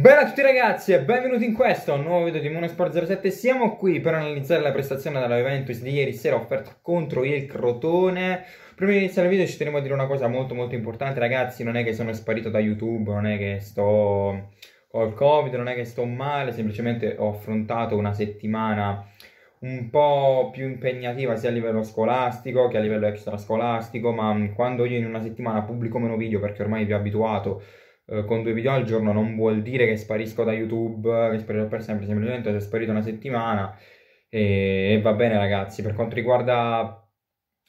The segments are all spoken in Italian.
Bene a tutti ragazzi e benvenuti in questo nuovo video di Monosport 07 Siamo qui per analizzare la prestazione della Juventus di ieri sera offerta contro il Crotone Prima di iniziare il video ci tenevo a dire una cosa molto molto importante ragazzi Non è che sono sparito da YouTube, non è che sto col Covid, non è che sto male Semplicemente ho affrontato una settimana un po' più impegnativa sia a livello scolastico che a livello extrascolastico Ma quando io in una settimana pubblico meno video perché ormai vi ho abituato eh, con due video al giorno non vuol dire che sparisco da YouTube, eh, che sparirò per sempre, semplicemente sono sparito una settimana e, e va bene ragazzi. Per quanto riguarda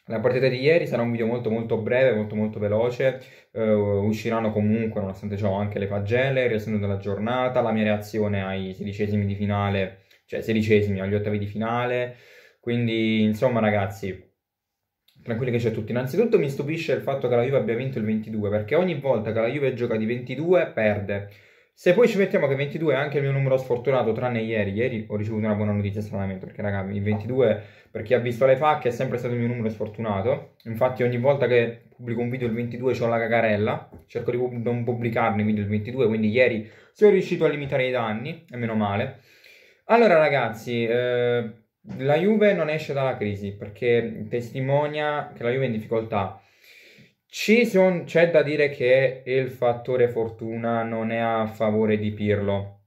la partita di ieri sarà un video molto molto breve, molto molto veloce, eh, usciranno comunque, nonostante ciò, anche le pagelle, il riassunto della giornata, la mia reazione ai sedicesimi di finale, cioè sedicesimi, agli ottavi di finale, quindi insomma ragazzi tranquilli che c'è tutti. Innanzitutto mi stupisce il fatto che la Juve abbia vinto il 22, perché ogni volta che la Juve gioca di 22 perde. Se poi ci mettiamo che 22 è anche il mio numero sfortunato, tranne ieri, ieri ho ricevuto una buona notizia stranamente, perché ragazzi, il 22, per chi ha visto le facche, è sempre stato il mio numero sfortunato. Infatti ogni volta che pubblico un video il 22 ho la cagarella, cerco di non pubblicarne video il 22, quindi ieri sono riuscito a limitare i danni, e meno male. Allora ragazzi, eh, la Juve non esce dalla crisi perché testimonia che la Juve è in difficoltà. Son, c'è da dire che il fattore fortuna non è a favore di Pirlo,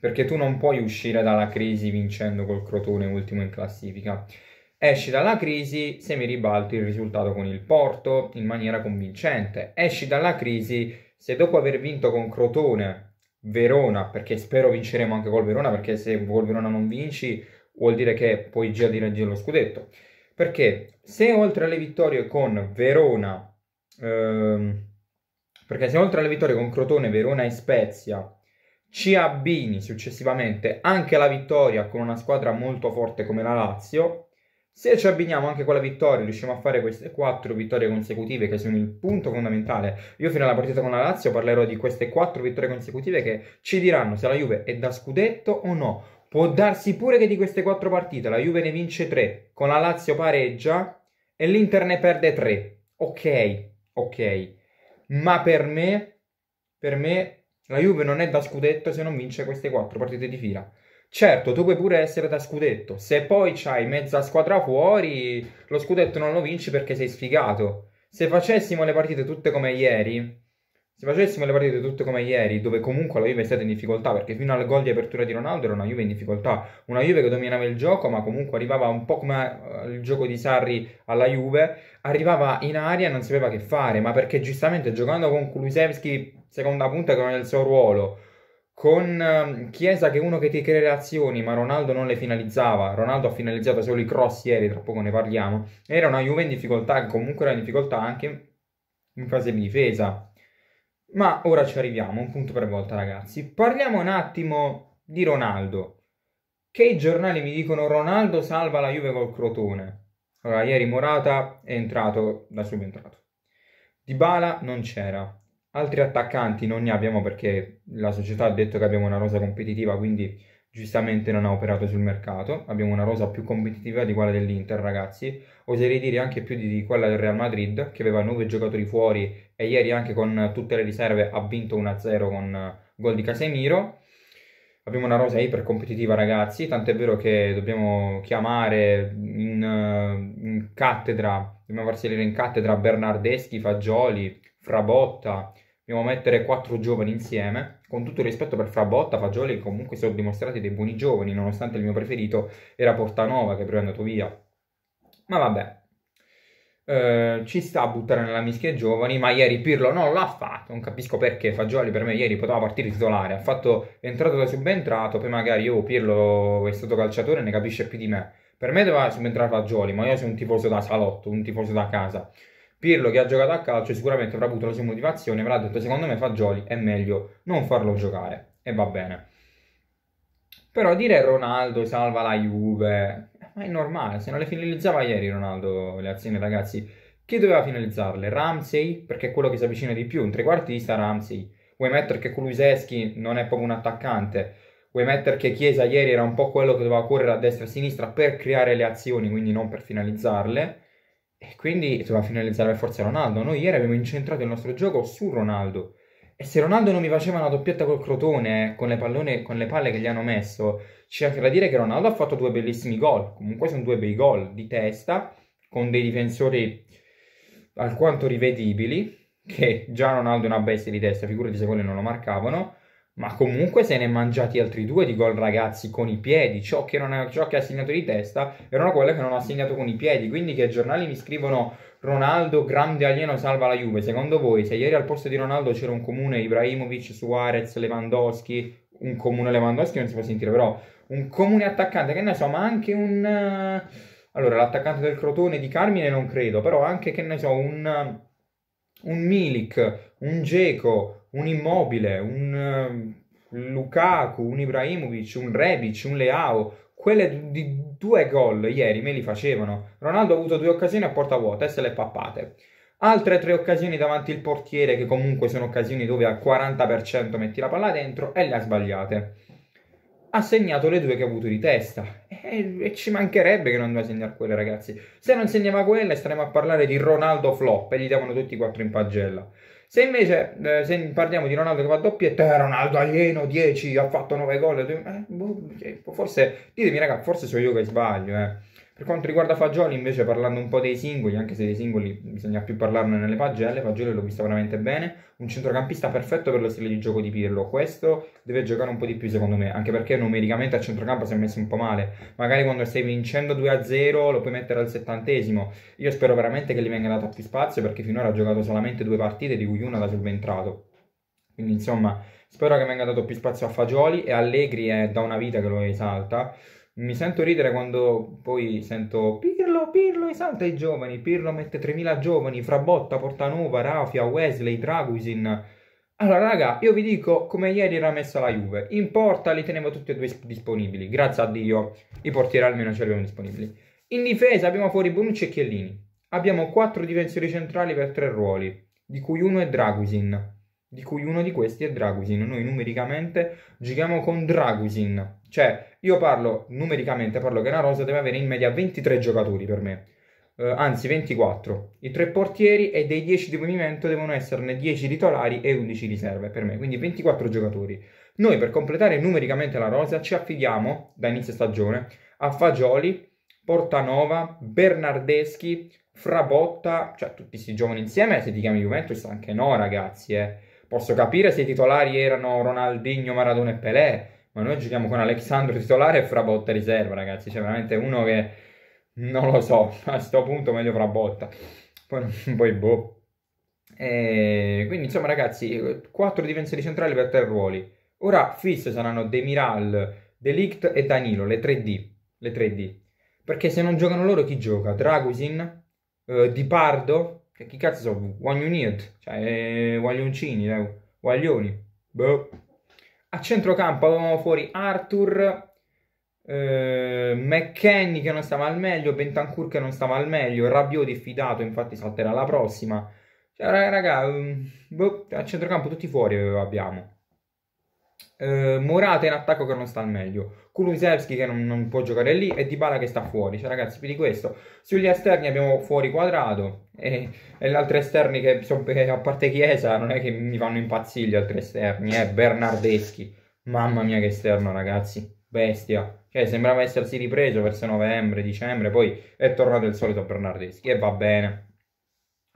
perché tu non puoi uscire dalla crisi vincendo col Crotone ultimo in classifica. Esci dalla crisi se mi ribalti il risultato con il Porto in maniera convincente. Esci dalla crisi se dopo aver vinto con Crotone, Verona, perché spero vinceremo anche col Verona, perché se col Verona non vinci vuol dire che puoi già di raggiungere lo scudetto. Perché se oltre alle vittorie con Verona, ehm, perché se oltre alle vittorie con Crotone, Verona e Spezia ci abbini successivamente anche la vittoria con una squadra molto forte come la Lazio, se ci abbiniamo anche con la vittoria, riusciamo a fare queste quattro vittorie consecutive che sono il punto fondamentale. Io fino alla partita con la Lazio parlerò di queste quattro vittorie consecutive che ci diranno se la Juve è da scudetto o no, Può darsi pure che di queste quattro partite la Juve ne vince tre, con la Lazio pareggia e l'Inter ne perde tre. Ok, ok. Ma per me, per me, la Juve non è da scudetto se non vince queste quattro partite di fila. Certo, tu puoi pure essere da scudetto. Se poi c'hai mezza squadra fuori, lo scudetto non lo vinci perché sei sfigato. Se facessimo le partite tutte come ieri, se facessimo le partite tutte come ieri, dove comunque la Juve è stata in difficoltà, perché fino al gol di apertura di Ronaldo era una Juve in difficoltà, una Juve che dominava il gioco, ma comunque arrivava un po' come eh, il gioco di Sarri alla Juve, arrivava in aria e non sapeva che fare, ma perché giustamente giocando con Kulusevski, seconda punta, che non è il suo ruolo, con ehm, Chiesa che è uno che ti crea azioni, ma Ronaldo non le finalizzava. Ronaldo ha finalizzato solo i cross ieri, tra poco ne parliamo. Era una Juve in difficoltà, comunque era in difficoltà anche in fase di difesa. Ma ora ci arriviamo, un punto per volta ragazzi. Parliamo un attimo di Ronaldo, che i giornali mi dicono Ronaldo salva la Juve col Crotone. Allora, ieri Morata è entrato da subentrato. Dybala non c'era. Altri attaccanti non ne abbiamo perché la società ha detto che abbiamo una rosa competitiva, quindi giustamente non ha operato sul mercato. Abbiamo una rosa più competitiva di quella dell'Inter, ragazzi. Oserei dire anche più di quella del Real Madrid, che aveva 9 giocatori fuori e ieri anche con tutte le riserve ha vinto 1-0 con eh, gol di Casemiro. Abbiamo una rosa iper competitiva, ragazzi, tant'è vero che dobbiamo chiamare in, eh, in cattedra, dobbiamo far salire in cattedra Bernardeschi, Fagioli, Frabotta, dobbiamo mettere quattro giovani insieme con tutto il rispetto per Frabotta, Fagioli, che comunque sono dimostrati dei buoni giovani, nonostante il mio preferito era Portanova, che però è andato via. Ma vabbè, eh, ci sta a buttare nella mischia i giovani, ma ieri Pirlo non l'ha fatto, non capisco perché Fagioli per me ieri poteva partire titolare, ha fatto entrato da subentrato, poi magari io oh, Pirlo è stato calciatore ne capisce più di me. Per me doveva subentrare Fagioli, ma io sono un tifoso da salotto, un tifoso da casa. Pirlo che ha giocato a calcio sicuramente avrà avuto la sua motivazione, avrà detto secondo me Fagioli è meglio non farlo giocare e va bene. Però dire Ronaldo salva la Juve, ma è normale, se non le finalizzava ieri Ronaldo le azioni ragazzi, chi doveva finalizzarle? Ramsey, perché è quello che si avvicina di più, un trequartista Ramsey. Vuoi mettere che Kuluseschi non è proprio un attaccante, vuoi mettere che Chiesa ieri era un po' quello che doveva correre a destra e a sinistra per creare le azioni, quindi non per finalizzarle e quindi doveva finalizzare per forza Ronaldo. Noi ieri abbiamo incentrato il nostro gioco su Ronaldo. E se Ronaldo non mi faceva una doppietta col crotone, con le, pallone, con le palle che gli hanno messo, c'è anche da dire che Ronaldo ha fatto due bellissimi gol. Comunque sono due bei gol di testa, con dei difensori alquanto rivedibili, che già Ronaldo è una bestia di testa, figurati se quelli non lo marcavano ma comunque se ne è mangiati altri due di gol ragazzi con i piedi, ciò che, non ha, ciò che ha segnato di testa erano quello che non ha segnato con i piedi, quindi che i giornali mi scrivono Ronaldo grande alieno salva la Juve, secondo voi se ieri al posto di Ronaldo c'era un comune Ibrahimovic, Suarez, Lewandowski, un comune Lewandowski non si può sentire però, un comune attaccante che ne so, ma anche un... Eh, allora l'attaccante del Crotone di Carmine non credo, però anche che ne so, un, un Milik, un Geco, un Immobile, un ehm, Lukaku, un Ibrahimovic, un Rebic, un Leao, quelle di due gol ieri me li facevano. Ronaldo ha avuto due occasioni a porta vuota e se le pappate. Altre tre occasioni davanti il portiere, che comunque sono occasioni dove al 40% metti la palla dentro e le ha sbagliate. Ha segnato le due che ha avuto di testa. E, e ci mancherebbe che non doveva segnare quelle, ragazzi. Se non segnava quelle, staremo a parlare di Ronaldo flop e gli davano tutti e quattro in pagella. Se invece eh, se parliamo di Ronaldo che fa doppietta, eh, Ronaldo alieno 10, ha fatto 9 gol, eh, boh, cioè, forse ditemi ragazzi, forse sono io che sbaglio, eh. Per quanto riguarda Fagioli, invece, parlando un po' dei singoli, anche se dei singoli bisogna più parlarne nelle pagelle, Fagioli l'ho vista veramente bene. Un centrocampista perfetto per lo stile di gioco di Pirlo. Questo deve giocare un po' di più, secondo me, anche perché numericamente al centrocampo si è messo un po' male. Magari quando stai vincendo 2-0 lo puoi mettere al settantesimo. Io spero veramente che gli venga dato più spazio perché finora ha giocato solamente due partite, di cui una da subentrato. Quindi, insomma, spero che venga dato più spazio a Fagioli e Allegri è da una vita che lo esalta. Mi sento ridere quando poi sento Pirlo, Pirlo esalta i giovani, Pirlo mette 3.000 giovani, Frabotta, Portanova, Rafia, Wesley, Dragusin. Allora raga, io vi dico come ieri era messa la Juve, in porta li tenevo tutti e due disponibili, grazie a Dio i portieri almeno ce li avevano disponibili. In difesa abbiamo fuori Bonucci e Chiellini, abbiamo quattro difensori centrali per tre ruoli, di cui uno è Dragusin, di cui uno di questi è Dragusin. Noi numericamente giochiamo con Dragusin, cioè, io parlo numericamente, parlo che una rosa deve avere in media 23 giocatori per me. Eh, anzi, 24. I tre portieri e dei 10 di movimento devono esserne 10 titolari e 11 riserve per me, quindi 24 giocatori. Noi per completare numericamente la rosa ci affidiamo da inizio stagione a Fagioli, Portanova, Bernardeschi, Frabotta, cioè tutti questi giovani insieme, se ti chiami Juventus anche no ragazzi, eh. posso capire se i titolari erano Ronaldinho, Maradona e Pelé, ma noi giochiamo con Alexandro titolare e Frabotta riserva, ragazzi. C'è cioè, veramente uno che non lo so, a sto punto meglio Frabotta. Poi, poi boh. E quindi insomma ragazzi, quattro difensori centrali per tre ruoli. Ora fisse saranno Demiral, Delict e Danilo, le 3D. Le 3D. Perché se non giocano loro chi gioca? Dragusin, eh, Di Pardo, che chi cazzo so, Guagnuniet, cioè eh, Guaglioncini, eh, Guaglioni. Boh. A centrocampo avevamo fuori Arthur, eh, McKenny che non stava al meglio, Bentancur che non stava al meglio, Rabiot diffidato, infatti salterà la prossima. Cioè, raga, mm, boh, a centrocampo tutti fuori abbiamo eh, Morata in attacco che non sta al meglio, Kulusevski che non, non, può giocare lì e Dybala che sta fuori. Cioè ragazzi, più di questo. Sugli esterni abbiamo fuori Quadrado e, e gli altri esterni che sono, eh, a parte Chiesa non è che mi fanno impazzire gli altri esterni, eh? Bernardeschi. Mamma mia che esterno ragazzi, bestia. Cioè, sembrava essersi ripreso verso novembre, dicembre, poi è tornato il solito Bernardeschi e va bene.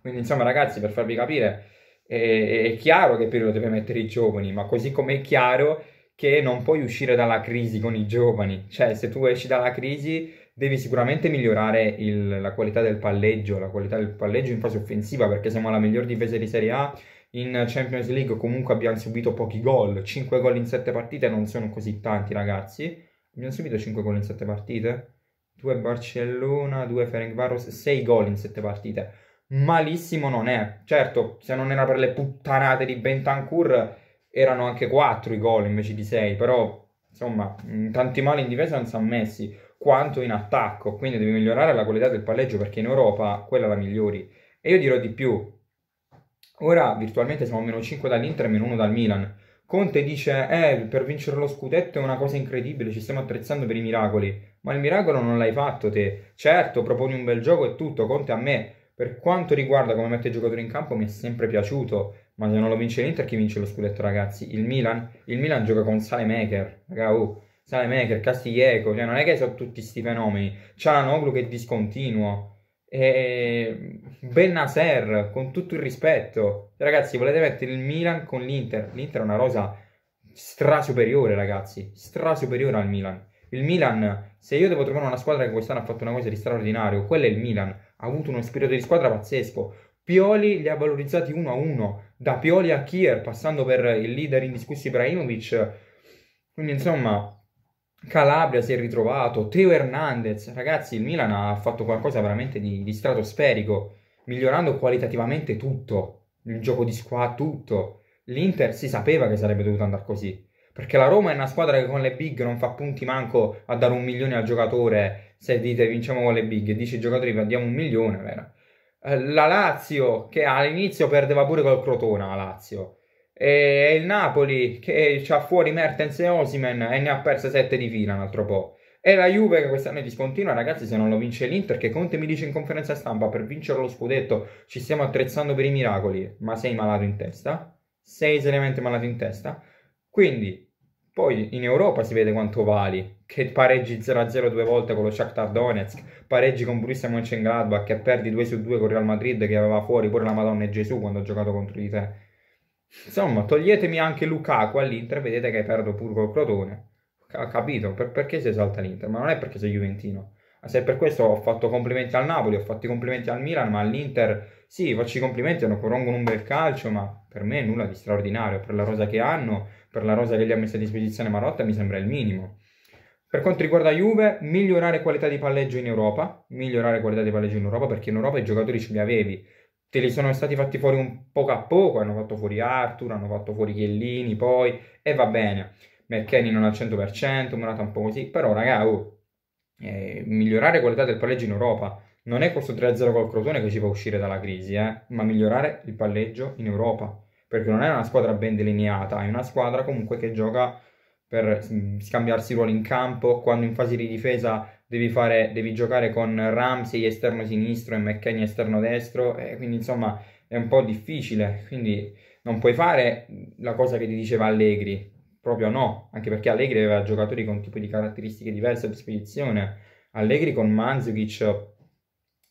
Quindi insomma ragazzi, per farvi capire è, è chiaro che Pirlo deve mettere i giovani, ma così come è chiaro che non puoi uscire dalla crisi con i giovani, cioè se tu esci dalla crisi devi sicuramente migliorare il, la qualità del palleggio, la qualità del palleggio in fase offensiva perché siamo la miglior difesa di Serie A, in Champions League comunque abbiamo subito pochi gol, 5 gol in 7 partite non sono così tanti ragazzi, abbiamo subito 5 gol in 7 partite, 2 Barcellona, 2 Ferencvaros, 6 gol in 7 partite malissimo non è. Certo, se non era per le puttanate di Bentancur, erano anche 4 i gol invece di 6, però insomma, tanti mali in difesa non si sono messi quanto in attacco, quindi devi migliorare la qualità del palleggio perché in Europa quella la migliori. E io dirò di più. Ora virtualmente siamo a meno 5 dall'Inter e meno 1 dal Milan. Conte dice, eh, per vincere lo scudetto è una cosa incredibile, ci stiamo attrezzando per i miracoli. Ma il miracolo non l'hai fatto te. Certo, proponi un bel gioco e tutto, Conte a me per quanto riguarda come mette i giocatori in campo, mi è sempre piaciuto, ma se non lo vince l'Inter, chi vince lo scudetto, ragazzi? Il Milan? Il Milan gioca con Salemaker, raga, oh, Salemaker, Castiglieco, cioè non è che sono tutti questi fenomeni. C'è Cialanoglu che è discontinuo, e Benaser, con tutto il rispetto. Ragazzi, volete mettere il Milan con l'Inter? L'Inter è una rosa stra superiore, ragazzi, stra superiore al Milan. Il Milan, se io devo trovare una squadra che quest'anno ha fatto una cosa di straordinario, quello è il Milan ha avuto uno spirito di squadra pazzesco. Pioli li ha valorizzati uno a uno, da Pioli a Kier, passando per il leader indiscusso Ibrahimovic. Quindi insomma, Calabria si è ritrovato, Teo Hernandez, ragazzi il Milan ha fatto qualcosa veramente di, di stratosferico, migliorando qualitativamente tutto, il gioco di squadra, tutto. L'Inter si sapeva che sarebbe dovuto andare così, perché la Roma è una squadra che con le big non fa punti manco a dare un milione al giocatore se dite vinciamo con le big, 10 giocatori perdiamo un milione, vera. Eh, la Lazio, che all'inizio perdeva pure col Crotona, la Lazio. E il Napoli, che ha fuori Mertens e Osimen e ne ha perse 7 di fila un altro po'. E la Juve che quest'anno è discontinua, ragazzi, se non lo vince l'Inter, che Conte mi dice in conferenza stampa, per vincere lo scudetto ci stiamo attrezzando per i miracoli, ma sei malato in testa? Sei seriamente malato in testa? Quindi, poi in Europa si vede quanto vali, che pareggi 0-0 due volte con lo Shakhtar Donetsk, pareggi con Borussia Mönchengladbach, che perdi 2 su 2 con Real Madrid che aveva fuori pure la Madonna e Gesù quando ha giocato contro di te. Insomma, toglietemi anche Lukaku all'Inter, vedete che hai perdo pure col Crotone. Ha capito per, perché si esalta l'Inter, ma non è perché sei Juventino. Se per questo ho fatto complimenti al Napoli, ho fatto i complimenti al Milan, ma all'Inter sì, faccio i complimenti, hanno corongono un bel calcio, ma per me nulla di straordinario, per la rosa che hanno, per la rosa che gli ha messo a disposizione Marotta mi sembra il minimo. Per quanto riguarda Juve, migliorare qualità di palleggio in Europa, migliorare qualità di palleggio in Europa perché in Europa i giocatori ce li avevi, te li sono stati fatti fuori un poco a poco, hanno fatto fuori Arthur, hanno fatto fuori Chiellini poi, e va bene, McKenny non al 100%, Morata un po' così, però raga, oh, eh, migliorare qualità del palleggio in Europa, non è questo 3-0 col Crotone che ci fa uscire dalla crisi, eh, ma migliorare il palleggio in Europa perché non è una squadra ben delineata, è una squadra comunque che gioca per mm, scambiarsi ruoli in campo, quando in fase di difesa devi, fare, devi giocare con Ramsey esterno sinistro e McKenny esterno destro, e quindi insomma è un po' difficile, quindi non puoi fare la cosa che ti diceva Allegri, proprio no, anche perché Allegri aveva giocatori con tipi di caratteristiche diverse di spedizione, Allegri con Manzukic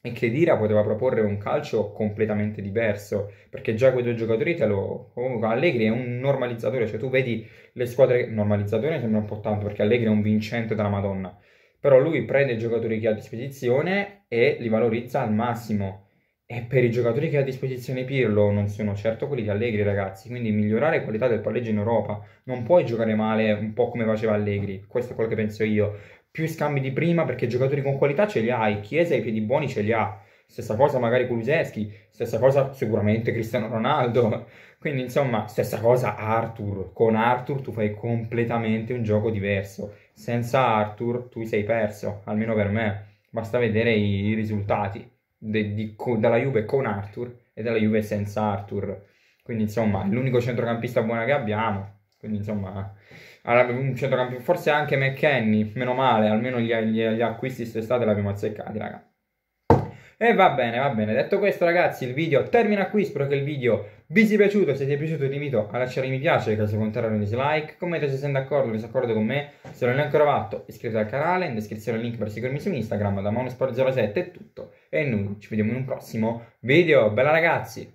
e Michelidira poteva proporre un calcio completamente diverso, perché già quei due giocatori te lo... Comunque Allegri è un normalizzatore, cioè tu vedi le squadre... Normalizzatore sembra un po' tanto, perché Allegri è un vincente della Madonna. Però lui prende i giocatori che ha a disposizione e li valorizza al massimo. E per i giocatori che ha a disposizione Pirlo non sono certo quelli di Allegri, ragazzi. Quindi migliorare la qualità del palleggio in Europa. Non puoi giocare male un po' come faceva Allegri. Questo è quello che penso io più scambi di prima perché giocatori con qualità ce li hai, Chiesa ai piedi buoni ce li ha, stessa cosa magari Kuluseschi, stessa cosa sicuramente Cristiano Ronaldo, quindi insomma stessa cosa Arthur, con Arthur tu fai completamente un gioco diverso, senza Arthur tu sei perso, almeno per me, basta vedere i, risultati de, di, dalla Juve con Arthur e della Juve senza Arthur, quindi insomma è l'unico centrocampista buono che abbiamo, quindi insomma avrebbe un centrocampo, forse anche McKenny, meno male, almeno gli, gli, gli acquisti quest'estate l'abbiamo azzeccati, raga. E va bene, va bene. Detto questo, ragazzi, il video termina qui. Spero che il video vi sia piaciuto. Se ti è piaciuto, ti invito a lasciare un mi piace, caso contrario un dislike. Commenta se sei d'accordo o disaccordo con me. Se non l'hai ancora fatto, iscriviti al canale. In descrizione il link per seguirmi su Instagram. Da Monosport07 è tutto. E noi ci vediamo in un prossimo video. Bella ragazzi!